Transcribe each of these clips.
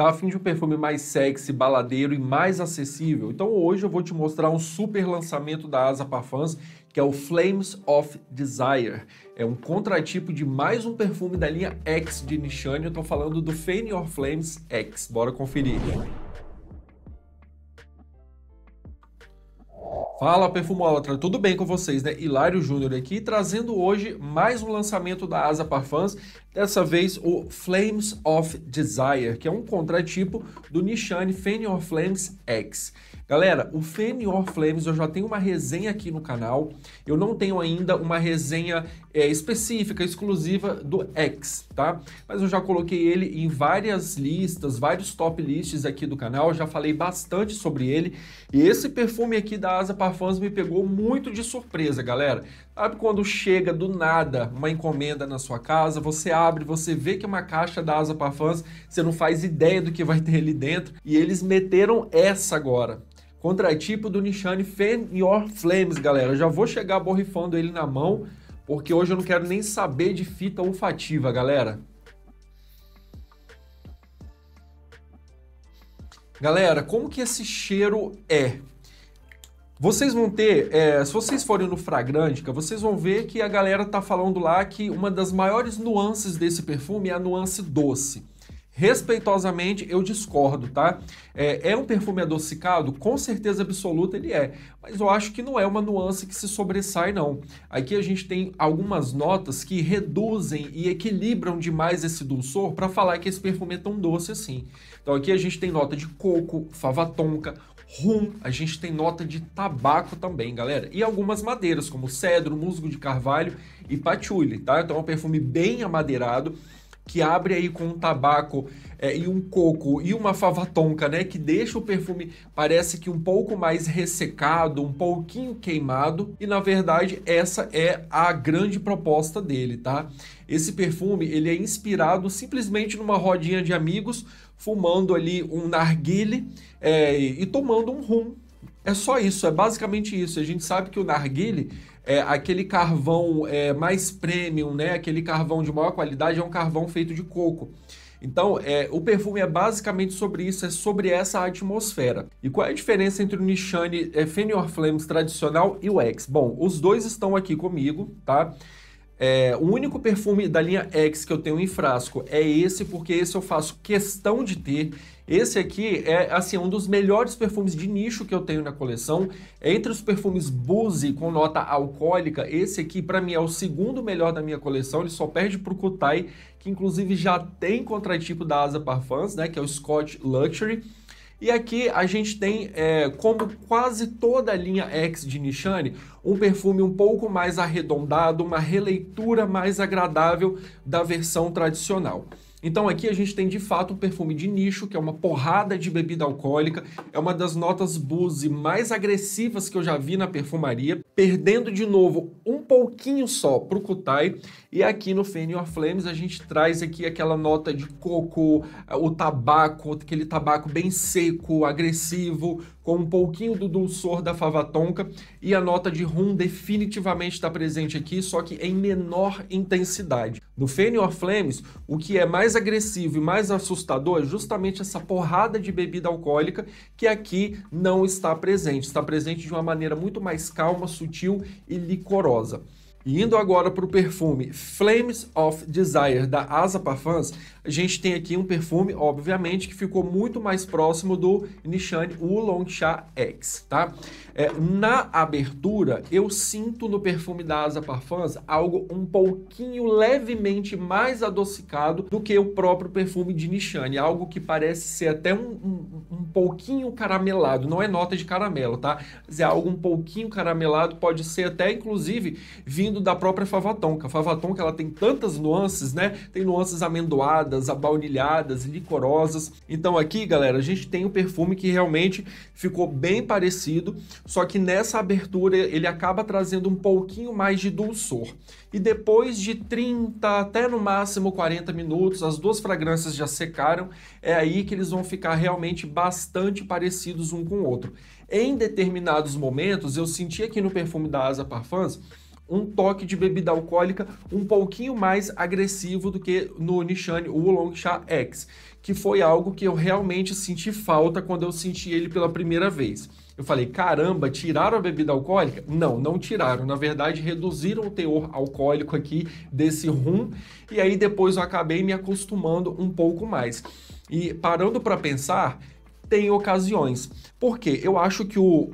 Tá afim de um perfume mais sexy, baladeiro e mais acessível? Então hoje eu vou te mostrar um super lançamento da Asa Parfums, que é o Flames of Desire. É um contratipo de mais um perfume da linha X de Nishane. Eu tô falando do Fane Your Flames X. Bora conferir. Fala Perfumólatra, tudo bem com vocês, né? Hilário Júnior aqui, trazendo hoje mais um lançamento da Asa Parfums, dessa vez o Flames of Desire, que é um contratipo do Nishane of Flames X. Galera, o Fan Or Flames eu já tenho uma resenha aqui no canal. Eu não tenho ainda uma resenha é, específica, exclusiva do X, tá? Mas eu já coloquei ele em várias listas, vários top lists aqui do canal. já falei bastante sobre ele. E esse perfume aqui da Asa Parfums me pegou muito de surpresa, galera. Sabe quando chega do nada uma encomenda na sua casa, você abre, você vê que é uma caixa da Asa Parfums, você não faz ideia do que vai ter ali dentro, e eles meteram essa agora. Contratipo do Nishane Fan Your Flames, galera. Eu já vou chegar borrifando ele na mão, porque hoje eu não quero nem saber de fita olfativa, galera. Galera, como que esse cheiro é? Vocês vão ter, é, se vocês forem no Fragrântica, vocês vão ver que a galera tá falando lá que uma das maiores nuances desse perfume é a nuance doce. Respeitosamente, eu discordo, tá? É, é, um perfume adocicado? Com certeza absoluta ele é, mas eu acho que não é uma nuance que se sobressai, não. Aqui a gente tem algumas notas que reduzem e equilibram demais esse dulçor para falar que esse perfume é tão doce assim. Então aqui a gente tem nota de coco, fava tonka, rum, a gente tem nota de tabaco também, galera. E algumas madeiras, como cedro, musgo de carvalho e patchouli, tá? Então é um perfume bem amadeirado que abre aí com um tabaco é, e um coco e uma fava tonka, né? Que deixa o perfume, parece que um pouco mais ressecado, um pouquinho queimado. E na verdade, essa é a grande proposta dele, tá? Esse perfume, ele é inspirado simplesmente numa rodinha de amigos, fumando ali um narguile é, e tomando um rum. É só isso, é basicamente isso. A gente sabe que o narguile é, aquele carvão é, mais premium, né? Aquele carvão de maior qualidade é um carvão feito de coco. Então, é, o perfume é basicamente sobre isso, é sobre essa atmosfera. E qual é a diferença entre o Nishane é, Fenior Flames tradicional e o X? Bom, os dois estão aqui comigo, tá? É, o único perfume da linha X que eu tenho em frasco é esse, porque esse eu faço questão de ter. Esse aqui é assim um dos melhores perfumes de nicho que eu tenho na coleção. Entre os perfumes Buzzi com nota alcoólica, esse aqui para mim é o segundo melhor da minha coleção. Ele só perde para o Kutai, que inclusive já tem contratipo da Asa Parfums, né, que é o Scott Luxury. E aqui a gente tem, é, como quase toda a linha X de Nishane, um perfume um pouco mais arredondado, uma releitura mais agradável da versão tradicional. Então aqui a gente tem de fato um perfume de nicho, que é uma porrada de bebida alcoólica, é uma das notas boozy mais agressivas que eu já vi na perfumaria, perdendo de novo um pouquinho só pro Kutai, e aqui no Fan Your Flames a gente traz aqui aquela nota de coco, o tabaco, aquele tabaco bem seco, agressivo, com um pouquinho do dulçor da fava tonka e a nota de rum definitivamente está presente aqui, só que em menor intensidade. No Fenior Flames, o que é mais agressivo e mais assustador é justamente essa porrada de bebida alcoólica que aqui não está presente. Está presente de uma maneira muito mais calma, sutil e licorosa. Indo agora para o perfume Flames of Desire da Asa Parfums, a gente tem aqui um perfume, obviamente, que ficou muito mais próximo do Nishane Oolong Cha X, tá? É, na abertura, eu sinto no perfume da Asa Parfums algo um pouquinho levemente mais adocicado do que o próprio perfume de Nishane, algo que parece ser até um, um, um pouquinho caramelado, não é nota de caramelo, tá? Mas é algo um pouquinho caramelado, pode ser até, inclusive, vindo vindo da própria fava que A fava ela tem tantas nuances, né? Tem nuances amendoadas, abaunilhadas, licorosas. Então aqui, galera, a gente tem um perfume que realmente ficou bem parecido, só que nessa abertura ele acaba trazendo um pouquinho mais de dulçor. E depois de 30 até no máximo 40 minutos, as duas fragrâncias já secaram, é aí que eles vão ficar realmente bastante parecidos um com o outro. Em determinados momentos, eu senti aqui no perfume da Asa Parfums um toque de bebida alcoólica um pouquinho mais agressivo do que no Nishane Oolong Cha X, que foi algo que eu realmente senti falta quando eu senti ele pela primeira vez. Eu falei, caramba, tiraram a bebida alcoólica? Não, não tiraram. Na verdade, reduziram o teor alcoólico aqui desse rum. E aí depois eu acabei me acostumando um pouco mais. E parando para pensar, tem ocasiões. Porque eu acho que o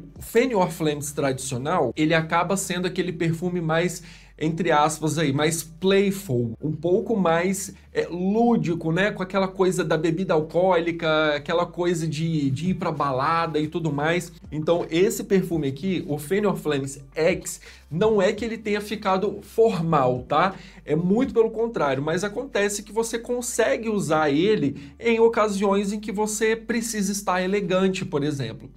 o or Flames tradicional, ele acaba sendo aquele perfume mais entre aspas aí, mais playful, um pouco mais é, lúdico, né? Com aquela coisa da bebida alcoólica, aquela coisa de, de ir pra balada e tudo mais. Então, esse perfume aqui, o Fenior Flames X, não é que ele tenha ficado formal, tá? É muito pelo contrário, mas acontece que você consegue usar ele em ocasiões em que você precisa estar elegante, por exemplo.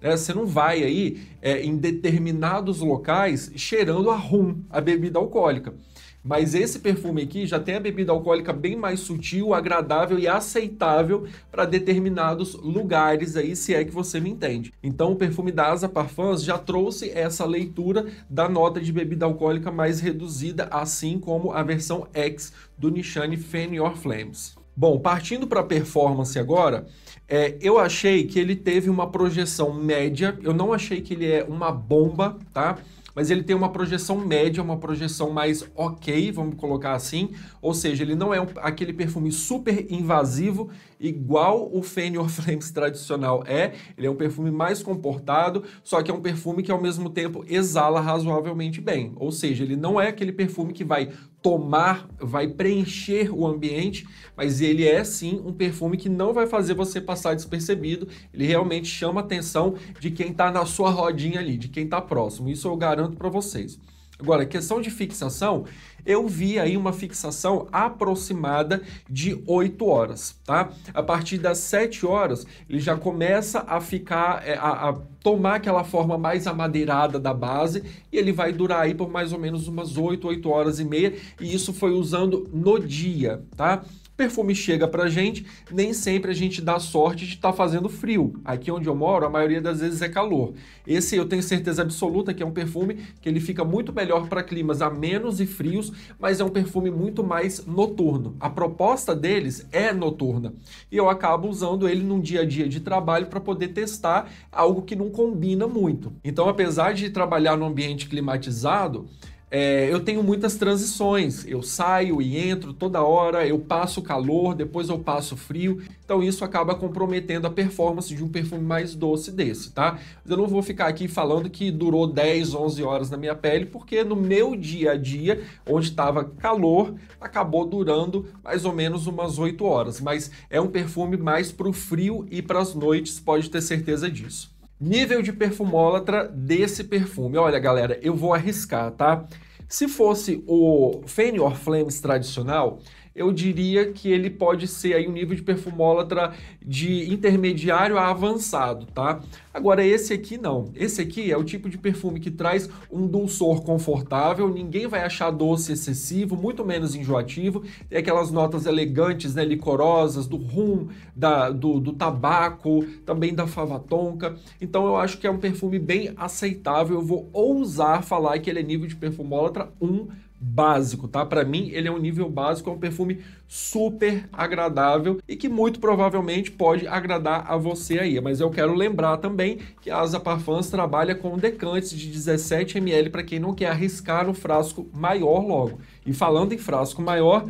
É, você não vai aí é, em determinados locais cheirando a rum, a bebida alcoólica. Mas esse perfume aqui já tem a bebida alcoólica bem mais sutil, agradável e aceitável para determinados lugares aí, se é que você me entende. Então o perfume da Asa Parfums já trouxe essa leitura da nota de bebida alcoólica mais reduzida, assim como a versão X do Nishane Fenior Your Flames. Bom, partindo para a performance agora, é, eu achei que ele teve uma projeção média, eu não achei que ele é uma bomba, tá? Mas ele tem uma projeção média, uma projeção mais ok, vamos colocar assim. Ou seja, ele não é um, aquele perfume super invasivo, igual o Fenior Flames tradicional é. Ele é um perfume mais comportado, só que é um perfume que ao mesmo tempo exala razoavelmente bem. Ou seja, ele não é aquele perfume que vai tomar, vai preencher o ambiente, mas ele é sim um perfume que não vai fazer você passar passar despercebido, ele realmente chama a atenção de quem está na sua rodinha ali, de quem está próximo. Isso eu garanto para vocês. Agora, questão de fixação, eu vi aí uma fixação aproximada de 8 horas, tá? A partir das 7 horas, ele já começa a ficar, é, a, a tomar aquela forma mais amadeirada da base e ele vai durar aí por mais ou menos umas 8, 8 horas e meia e isso foi usando no dia, tá? perfume chega a gente, nem sempre a gente dá sorte de estar tá fazendo frio. Aqui onde eu moro, a maioria das vezes é calor. Esse eu tenho certeza absoluta que é um perfume que ele fica muito melhor para climas amenos e frios, mas é um perfume muito mais noturno. A proposta deles é noturna. E eu acabo usando ele num dia a dia de trabalho para poder testar algo que não combina muito. Então, apesar de trabalhar num ambiente climatizado, é, eu tenho muitas transições. Eu saio e entro toda hora, eu passo calor, depois eu passo frio. Então isso acaba comprometendo a performance de um perfume mais doce desse, tá? Mas eu não vou ficar aqui falando que durou 10, 11 horas na minha pele, porque no meu dia a dia, onde estava calor, acabou durando mais ou menos umas 8 horas. Mas é um perfume mais para o frio e para as noites, pode ter certeza disso nível de perfumólatra desse perfume. Olha, galera, eu vou arriscar, tá? Se fosse o Fenior Flames tradicional, eu diria que ele pode ser aí um nível de perfumólatra de intermediário a avançado, tá? Agora, esse aqui não. Esse aqui é o tipo de perfume que traz um dulçor confortável, ninguém vai achar doce excessivo, muito menos enjoativo. Tem aquelas notas elegantes, né, licorosas, do rum, da, do, do tabaco, também da fava tonka. Então, eu acho que é um perfume bem aceitável. Eu vou ousar falar que ele é nível de perfumólatra 1 básico, tá? Para mim, ele é um nível básico, é um perfume super agradável e que muito provavelmente pode agradar a você aí. Mas eu quero lembrar também que a Asa Parfums trabalha com decantes de 17 ml para quem não quer arriscar um frasco maior logo. E falando em frasco maior,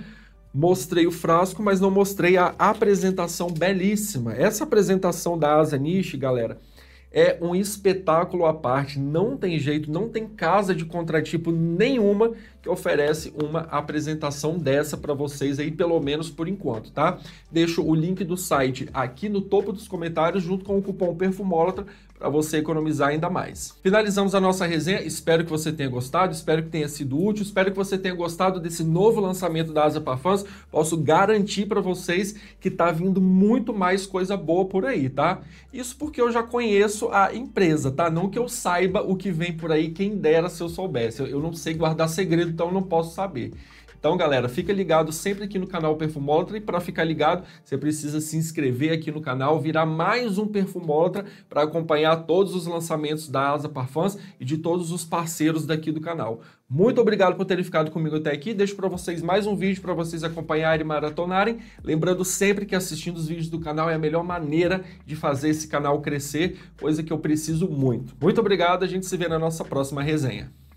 mostrei o frasco, mas não mostrei a apresentação belíssima. Essa apresentação da Asa Niche, galera, é um espetáculo à parte, não tem jeito, não tem casa de contratipo nenhuma que oferece uma apresentação dessa para vocês aí, pelo menos por enquanto, tá? Deixo o link do site aqui no topo dos comentários, junto com o cupom Perfumólatra, para você economizar ainda mais. Finalizamos a nossa resenha, espero que você tenha gostado, espero que tenha sido útil, espero que você tenha gostado desse novo lançamento da Asa para Fãs. Posso garantir para vocês que tá vindo muito mais coisa boa por aí, tá? Isso porque eu já conheço a empresa, tá? Não que eu saiba o que vem por aí, quem dera se eu soubesse. Eu não sei guardar segredo, então eu não posso saber. Então, galera, fica ligado sempre aqui no canal Perfumólatra e para ficar ligado, você precisa se inscrever aqui no canal, virar mais um Perfumólatra para acompanhar todos os lançamentos da Asa Parfums e de todos os parceiros daqui do canal. Muito obrigado por terem ficado comigo até aqui. Deixo para vocês mais um vídeo para vocês acompanharem e maratonarem. Lembrando sempre que assistindo os vídeos do canal é a melhor maneira de fazer esse canal crescer, coisa que eu preciso muito. Muito obrigado, a gente se vê na nossa próxima resenha.